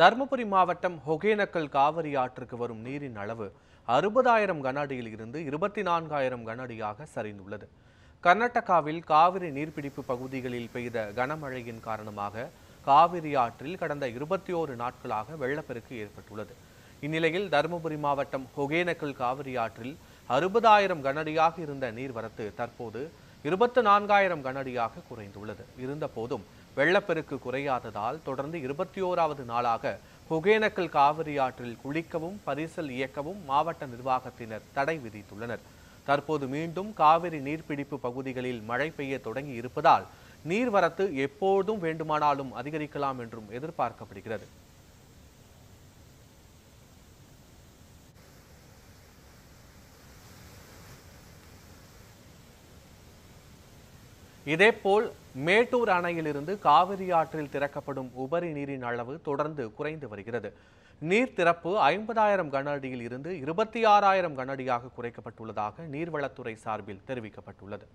தருமபுரி மாவட்டம் ஒகேனக்கல் காவிரி ஆற்றுக்கு வரும் நீரின் அளவு அறுபதாயிரம் கன அடியில் இருந்து இருபத்தி நான்காயிரம் கன அடியாக சரிந்துள்ளது கர்நாடகாவில் காவிரி நீர்பிடிப்பு பகுதிகளில் பெய்த கனமழையின் காரணமாக காவிரி ஆற்றில் கடந்த இருபத்தி ஓரு நாட்களாக வெள்ளப்பெருக்கு ஏற்பட்டுள்ளது இந்நிலையில் தருமபுரி மாவட்டம் ஒகேனக்கல் காவிரி ஆற்றில் அறுபதாயிரம் கனடியாக இருந்த நீர்வரத்து தற்போது இருபத்து நான்காயிரம் கனடியாக குறைந்துள்ளது இருந்தபோதும் வெள்ளப்பெருக்கு குறையாததால் தொடர்ந்து இருபத்தி ஓராவது நாளாக ஒகேனக்கல் காவிரி ஆற்றில் குளிக்கவும் பரிசல் இயக்கவும் மாவட்ட நிர்வாகத்தினர் தடை விதித்துள்ளனர் தற்போது மீண்டும் காவிரி நீர்பிடிப்பு பகுதிகளில் மழை பெய்ய தொடங்கி இருப்பதால் நீர்வரத்து எப்போதும் வேண்டுமானாலும் அதிகரிக்கலாம் என்றும் எதிர்பார்க்கப்படுகிறது இதேபோல் மேட்டூர் அணையிலிருந்து காவிரி ஆற்றில் திறக்கப்படும் உபரி நீரின் அளவு தொடர்ந்து குறைந்து வருகிறது நீர் திறப்பு ஐம்பதாயிரம் கன அடியில் இருந்து இருபத்தி ஆறாயிரம் கன அடியாக குறைக்கப்பட்டுள்ளதாக நீர்வளத்துறை சார்பில் தெரிவிக்கப்பட்டுள்ளது